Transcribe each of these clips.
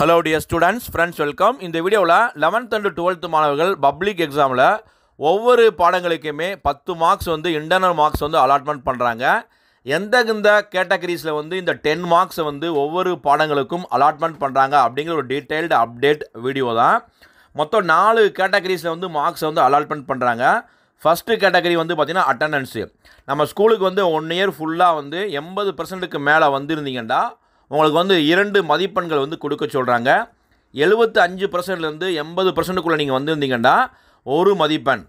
hello dear students friends welcome இந்த வீடியோவில் eleventh and twelfth மாணவர்கள் பப்ளிக் எக்ஸாமில் ஒவ்வொரு பாடங்களுக்குமே பத்து மார்க்ஸ் வந்து இன்டர்னல் மார்க்ஸ் வந்து அலாட்மெண்ட் பண்ணுறாங்க எந்த இந்த கேட்டகரிஸில் வந்து இந்த டென் மார்க்ஸை வந்து ஒவ்வொரு பாடங்களுக்கும் அலாட்மெண்ட் பண்ணுறாங்க அப்படிங்கிற ஒரு டீட்டெயில்டு அப்டேட் வீடியோ தான் மொத்தம் நாலு கேட்டகரிஸில் வந்து மார்க்ஸை வந்து அலாட்மெண்ட் பண்ணுறாங்க ஃபஸ்ட்டு கேட்டகரி வந்து பார்த்திங்கன்னா அட்டண்டன்ஸு நம்ம ஸ்கூலுக்கு வந்து ஒன் இயர் ஃபுல்லாக வந்து எண்பது பர்சன்ட்டுக்கு மேலே வந்திருந்தீங்கன்னா உங்களுக்கு வந்து இரண்டு மதிப்பெண்கள் வந்து கொடுக்க சொல்கிறாங்க எழுபத்து அஞ்சு பர்சன்ட்லேருந்து எண்பது பர்சன்ட்டுக்குள்ளே நீங்கள் வந்திருந்தீங்கன்னா ஒரு மதிப்பெண்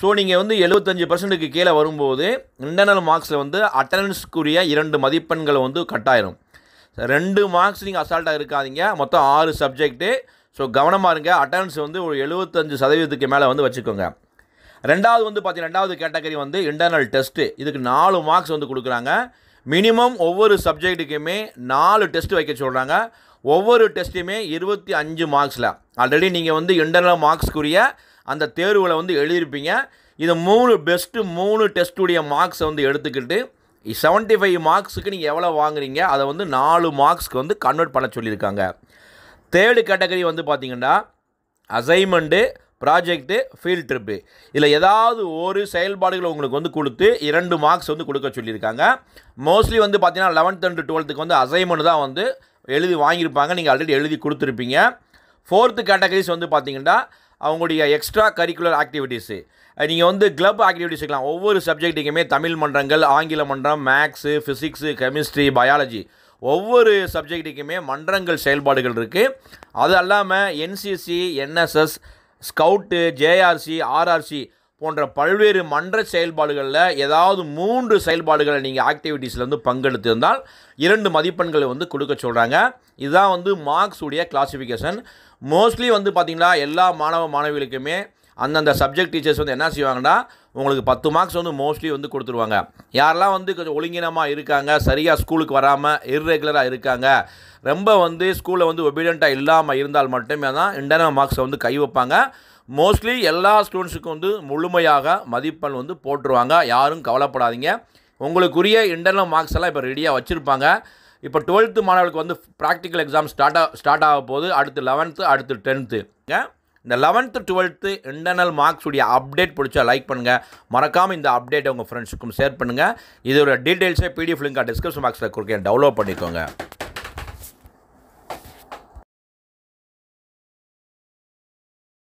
ஸோ நீங்கள் வந்து எழுபத்தஞ்சு பர்சன்ட்டுக்கு கீழே வரும்போது இன்டர்னல் மார்க்ஸில் வந்து அட்டண்டன்ஸ்க்குரிய இரண்டு மதிப்பெண்களை வந்து கட்டாயிரும் ரெண்டு மார்க்ஸ் நீங்கள் அசால்ட்டாக இருக்காதீங்க மொத்தம் ஆறு சப்ஜெக்ட்டு ஸோ கவனமாக இருங்க அட்டண்டன்ஸ் வந்து ஒரு எழுபத்தஞ்சு சதவீதத்துக்கு மேலே வந்து வச்சுக்கோங்க ரெண்டாவது வந்து பார்த்தீங்கன்னா ரெண்டாவது கேட்டகரி வந்து இன்டர்னல் டெஸ்ட்டு இதுக்கு நாலு மார்க்ஸ் வந்து கொடுக்குறாங்க மினிமம் ஒவ்வொரு சப்ஜெக்ட்டுக்குமே நாலு டெஸ்ட் வைக்க சொல்கிறாங்க ஒவ்வொரு டெஸ்ட்டுமே இருபத்தி அஞ்சு மார்க்ஸில் ஆல்ரெடி நீங்கள் வந்து இன்டர்னல் மார்க்ஸ்க்குரிய அந்த தேர்வில் வந்து எழுதியிருப்பீங்க இது மூணு பெஸ்ட்டு மூணு டெஸ்ட்டுடைய மார்க்ஸை வந்து எடுத்துக்கிட்டு செவன்ட்டி ஃபைவ் மார்க்ஸுக்கு நீங்கள் எவ்வளோ வாங்குறீங்க அதை வந்து நாலு மார்க்ஸ்க்கு வந்து கன்வெர்ட் பண்ண சொல்லியிருக்காங்க தேர்டு கேட்டகரி வந்து பார்த்திங்கன்னா அசைன்மெண்ட்டு ப்ராஜெக்ட்டு ஃபீல்ட் ட்ரிப்பு இதில் ஏதாவது ஒரு செயல்பாடுகளை உங்களுக்கு வந்து கொடுத்து இரண்டு மார்க்ஸ் வந்து கொடுக்க சொல்லியிருக்காங்க மோஸ்ட்லி வந்து பார்த்தீங்கன்னா லெவன்த் அண்ட் டுவெல்த்துக்கு வந்து அசைன்மெண்ட் தான் வந்து எழுதி வாங்கியிருப்பாங்க நீங்கள் ஆல்ரெடி எழுதி கொடுத்துருப்பீங்க ஃபோர்த்து கேட்டகரிஸ் வந்து பார்த்தீங்கன்னா அவங்களுடைய எக்ஸ்ட்ரா கரிக்குலர் ஆக்டிவிட்டீஸு நீங்கள் வந்து கிளப் ஆக்டிவிட்டிஸ் இருக்கலாம் ஒவ்வொரு சப்ஜெக்ட்டுக்குமே தமிழ் மன்றங்கள் ஆங்கில மன்றம் மேக்ஸு ஃபிசிக்ஸு கெமிஸ்ட்ரி பயாலஜி ஒவ்வொரு சப்ஜெக்ட்டுக்குமே மன்றங்கள் செயல்பாடுகள் இருக்குது அது இல்லாமல் NCC NSS scout JRC RRC போன்ற பல்வேறு மன்ற செயல்பாடுகளில் ஏதாவது மூன்று செயல்பாடுகளை நீங்கள் ஆக்டிவிட்டீஸில் வந்து பங்கெடுத்திருந்தால் இரண்டு மதிப்பெண்களை வந்து கொடுக்க சொல்கிறாங்க இதுதான் வந்து மார்க்ஸுடைய கிளாஸிஃபிகேஷன் மோஸ்ட்லி வந்து பார்த்திங்கன்னா எல்லா மாணவ மாணவிகளுக்குமே அந்தந்த சப்ஜெக்ட் டீச்சர்ஸ் வந்து என்ன செய்வாங்கன்னா உங்களுக்கு பத்து மார்க்ஸ் வந்து மோஸ்ட்லி வந்து கொடுத்துருவாங்க யாரெல்லாம் வந்து கொஞ்சம் ஒழுங்கினமாக இருக்காங்க சரியாக ஸ்கூலுக்கு வராமல் இர்ரெகுலராக இருக்காங்க ரொம்ப வந்து ஸ்கூலில் வந்து ஒபீடியண்ட்டாக இல்லாமல் இருந்தால் மட்டுமே தான் இன்டர்னல் மார்க்ஸை வந்து கை வைப்பாங்க மோஸ்ட்லி எல்லா ஸ்டூடெண்ட்ஸுக்கும் வந்து முழுமையாக மதிப்பெண் வந்து போட்டுருவாங்க யாரும் கவலைப்படாதீங்க உங்களுக்குரிய இன்டர்னல் மார்க்ஸ் எல்லாம் இப்போ ரெடியாக வச்சுருப்பாங்க இப்போ டுவெல்த்து மாணவர்களுக்கு வந்து ப்ராக்டிக்கல் எக்ஸாம் ஸ்டார்ட் ஆக ஸ்டார்ட் ஆக போகுது அடுத்து லெவன்த்து அடுத்து டென்த்து இந்த லெவன்த்து டுவெல்த்து இன்டர்னல் மார்க்ஸுடைய அப்டேட் பிடிச்சா லைக் பண்ணுங்கள் மறக்காமல் இந்த அப்டேட் உங்கள் ஃப்ரெண்ட்ஸுக்கும் ஷேர் பண்ணுங்கள் இதோட டீட்டெயில்ஸை பிடிஎஃப் லிங்காக டிஸ்கிரிப்ஷன் பாக்ஸில் கொடுக்க டவுன்லோட் பண்ணிக்கோங்க